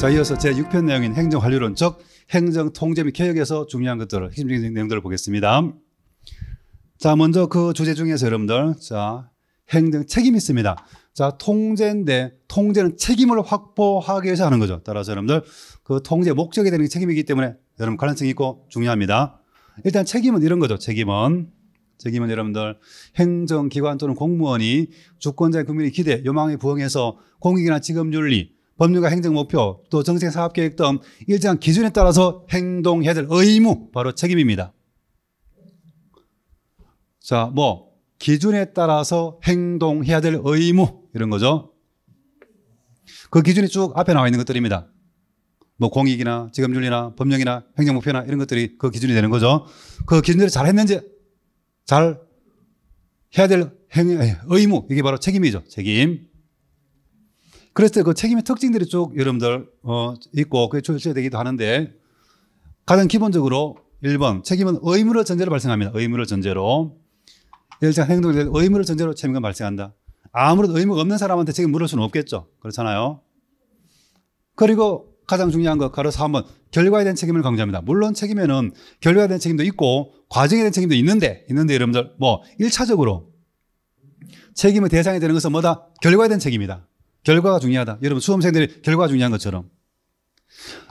자, 이어서 제 6편 내용인 행정관료론, 즉 행정 통제 및 개혁에서 중요한 것들을 핵심적인 내용들을 보겠습니다. 자, 먼저 그 주제 중에서 여러분들, 자, 행정 책임이 있습니다. 자, 통제인데 통제는 책임을 확보하기 위해서 하는 거죠. 따라서 여러분들 그 통제 목적이 되는 게 책임이기 때문에 여러분 관련성이 있고 중요합니다. 일단 책임은 이런 거죠. 책임은 책임은 여러분들 행정기관 또는 공무원이 주권자의 국민의 기대, 요망에 부응해서 공익이나 직업 윤리, 법률과 행정 목표 또 정책 사업 계획 등 일정한 기준에 따라서 행동해야 될 의무 바로 책임입니다. 자, 뭐 기준에 따라서 행동해야 될 의무 이런 거죠. 그 기준이 쭉 앞에 나와 있는 것들입니다. 뭐 공익이나 지금률이나 법령이나 행정 목표나 이런 것들이 그 기준이 되는 거죠. 그 기준대로 잘 했는지 잘 해야 될 행, 의무 이게 바로 책임이죠. 책임. 그랬을 때 그 책임의 특징들이 쭉 여러분들 어, 있고 그게 출제되기도 하는데 가장 기본적으로 1번 책임은 의무를 전제로 발생합니다. 의무를 전제로 일정 행동에 대해 의무를 전제로 책임감 발생한다. 아무런 의무가 없는 사람한테 책임 물을 수는 없겠죠. 그렇잖아요. 그리고 가장 중요한 것 가로 3번 결과에 대한 책임을 강조합니다. 물론 책임에는 결과에 대한 책임도 있고 과정에 대한 책임도 있는데 있는데 여러분들 뭐 1차적으로 책임의 대상이 되는 것은 뭐다? 결과에 대한 책임이다. 결과가 중요하다. 여러분 수험생들이 결과가 중요한 것처럼.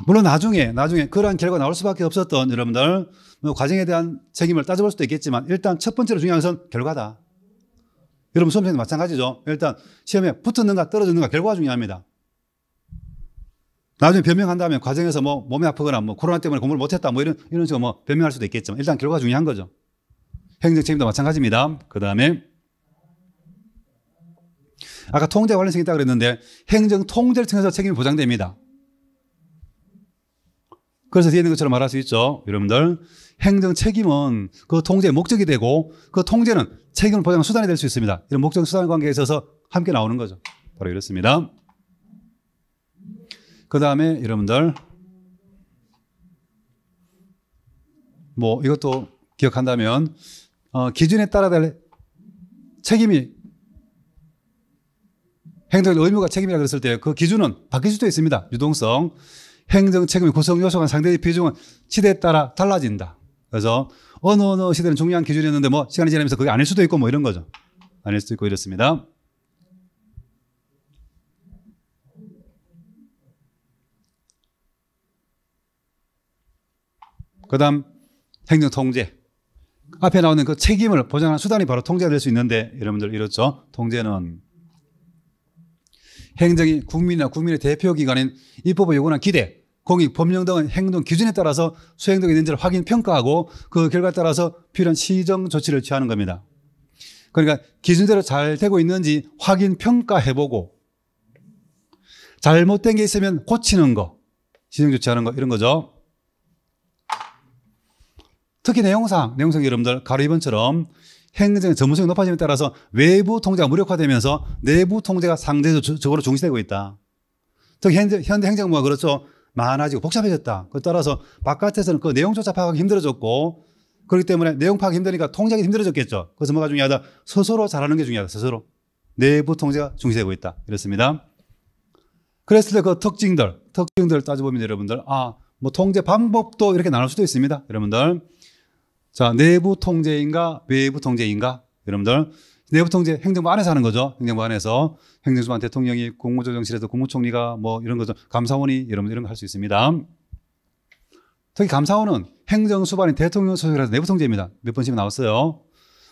물론 나중에 나중에 그러한 결과 가 나올 수밖에 없었던 여러분들 뭐 과정에 대한 책임을 따져볼 수도 있겠지만 일단 첫 번째로 중요한 것은 결과다. 여러분 수험생도 마찬가지죠. 일단 시험에 붙었는가 떨어졌는가 결과가 중요합니다. 나중에 변명한다면 과정에서 뭐 몸이 아프거나 뭐 코로나 때문에 공부를 못했다 뭐 이런 이런 식으로 뭐 변명할 수도 있겠지만 일단 결과가 중요한 거죠. 행정 책임도 마찬가지입니다. 그 다음에 아까 통제 관련 생있다 그랬는데 행정 통제를 통해서 책임이 보장됩니다. 그래서 뒤에 있는 것처럼 말할 수 있죠. 여러분들 행정 책임은 그 통제의 목적이 되고 그 통제는 책임을 보장 수단이 될 수 있습니다. 이런 목적 수단 관계에 있어서 함께 나오는 거죠. 바로 이렇습니다. 그 다음에 여러분들 뭐 이것도 기억한다면 어, 기준에 따라 될 책임이 행정 적 의무가 책임이라 그랬을 때 그 기준은 바뀔 수도 있습니다. 유동성. 행정 책임의 구성 요소가 상대의 비중은 시대에 따라 달라진다. 그래서 어느 어느 시대는 중요한 기준이었는데 뭐 시간이 지나면서 그게 아닐 수도 있고 뭐 이런 거죠. 아닐 수도 있고 이렇습니다. 그다음 행정 통제 앞에 나오는 그 책임을 보장하는 수단이 바로 통제가 될 수 있는데 여러분들 이렇죠. 통제는 행정이 국민이나 국민의 대표 기관인 입법을 요구하는 기대, 공익, 법령 등 행동 기준에 따라서 수행되고 있는지를 확인 평가하고 그 결과에 따라서 필요한 시정 조치를 취하는 겁니다. 그러니까 기준대로 잘 되고 있는지 확인 평가해보고 잘못된 게 있으면 고치는 거, 시정 조치하는 거 이런 거죠. 특히 내용상, 내용상 여러분들 가로 2번처럼 행정 의 전문성이 높아짐에 따라서 외부 통제가 무력화되면서 내부 통제가 상대적으로 중시되고 있다. 특히 현대 행정부가 그렇죠. 많아지고 복잡해졌다. 그에 따라서 바깥에서는 그 내용조차 파악하기 힘들어졌고 그렇기 때문에 내용 파악이 힘드니까 통제하기 힘들어졌겠죠. 그래서 뭐가 중요하다? 스스로 잘하는 게 중요하다. 스스로. 내부 통제가 중시되고 있다. 이렇습니다. 그랬을 때 그 특징들, 특징들을 따져보면 여러분들, 아, 뭐 통제 방법도 이렇게 나눌 수도 있습니다. 여러분들. 자, 내부 통제인가 외부 통제인가? 여러분들 내부 통제 행정부 안에서 하는 거죠. 행정부 안에서 행정수반 대통령이 국무조정실에서 국무총리가 뭐 이런 거죠. 감사원이 여러분 이런 거 할 수 있습니다. 특히 감사원은 행정수반인 대통령 소속이라서 내부 통제입니다. 몇 번씩 나왔어요.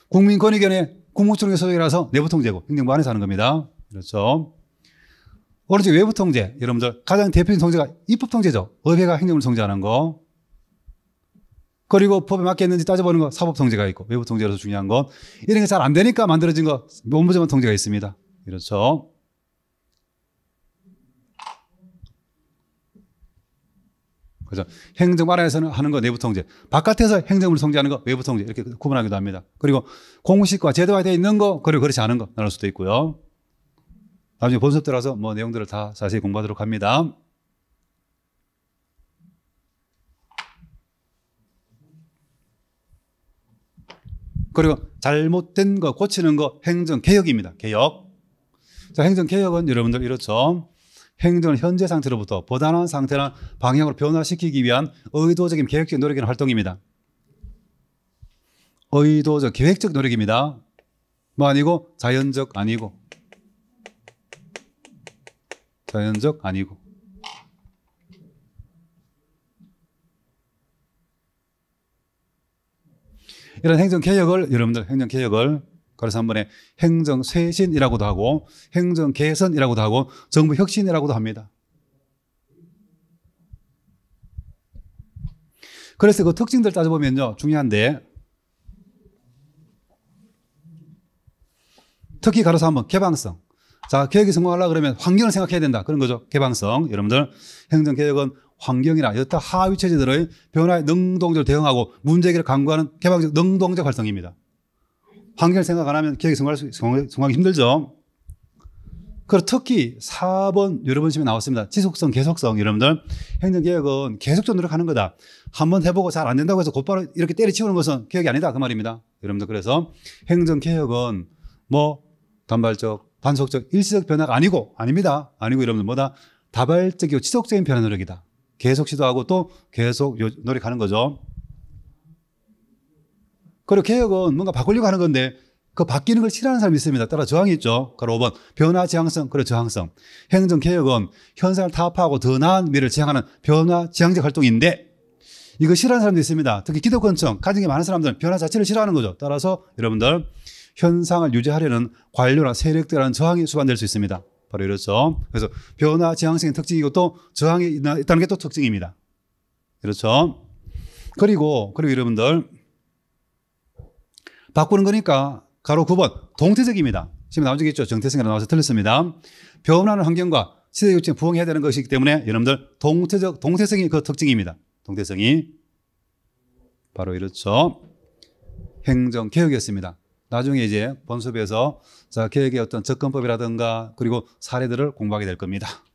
국민권익위원회 국무총리 소속이라서 내부 통제고 행정부 안에서 하는 겁니다. 그렇죠. 오른쪽 외부 통제 여러분들 가장 대표적인 통제가 입법 통제죠. 의회가 행정을 통제하는 거. 그리고 법에 맞게했는지 따져보는 거 사법 통제가 있고 외부 통제로서 중요한 거 이런 게 잘 안 되니까 만들어진 거 원부재만 통제가 있습니다. 그렇죠. 그죠 행정 아래에서는 하는 거 내부 통제, 바깥에서 행정을 통제하는 거 외부 통제 이렇게 구분하기도 합니다. 그리고 공식과 제도화 되어 있는 거 그리고 그렇지 않은 거 나눌 수도 있고요. 나중에 본수 들어서 뭐 내용들을 다 자세히 공부하도록 합니다. 그리고 잘못된 거 고치는 거 행정 개혁입니다. 개혁. 자, 행정 개혁은 여러분들 이렇죠. 행정을 현재 상태로부터 보다한 상태나 방향으로 변화시키기 위한 의도적인 계획적 노력이 활동입니다. 의도적 계획적 노력입니다. 뭐 아니고 자연적 아니고 자연적 아니고 이런 행정 개혁을 여러분들 행정 개혁을 그래서 한 번에 행정 쇄신이라고도 하고 행정 개선이라고도 하고 정부 혁신이라고도 합니다. 그래서 그 특징들 따져보면요 중요한데 특히 가로서 한번 개방성. 자, 개혁이 성공하려 그러면 환경을 생각해야 된다. 그런 거죠. 개방성. 여러분들 행정 개혁은 환경이나 여타 하위 체제들의 변화에 능동적으로 대응하고 문제 해결을 강구하는 개방적 능동적 활성입니다. 환경을 생각 안 하면 기획이 성공할 수, 성공하기 힘들죠. 그리고 특히 4번 여러분 시에 나왔습니다. 지속성, 계속성 여러분들 행정개혁은 계속적으로 노력하는 거다. 한번 해보고 잘 안 된다고 해서 곧바로 이렇게 때려치우는 것은 개혁이 아니다 그 말입니다. 여러분들 그래서 행정개혁은 뭐 단발적, 단속적, 일시적 변화가 아니고 아닙니다. 아니고 여러분들 뭐다 다발적이고 지속적인 변화 노력이다. 계속 시도하고 또 계속 노력하는 거죠. 그리고 개혁은 뭔가 바꾸려고 하는 건데 그 바뀌는 걸 싫어하는 사람이 있습니다. 따라 저항이 있죠. 그리고 5번 변화 지향성, 그래 저항성. 행정 개혁은 현상을 타파하고 더 나은 미래를 지향하는 변화 지향적 활동인데 이거 싫어하는 사람도 있습니다. 특히 기독권층, 가정이 많은 사람들은 변화 자체를 싫어하는 거죠. 따라서 여러분들 현상을 유지하려는 관료나 세력들이라는 저항이 수반될 수 있습니다. 바로 이렇죠. 그래서 변화 지향성의 특징이고 또 저항이 있다는 게 또 특징입니다. 그렇죠. 그리고 그리고 여러분들 바꾸는 거니까 가로 9번 동태적입니다. 지금 나온 적 있죠. 정태성이라 나와서 틀렸습니다. 변화하는 환경과 시대 요청에 부응해야 되는 것이기 때문에 여러분들 동태적 동태성이 그 특징입니다. 동태성이 바로 이렇죠. 행정 개혁이었습니다. 나중에 이제 본섭에서 자, 계획의 어떤 접근법이라든가 그리고 사례들을 공부하게 될 겁니다.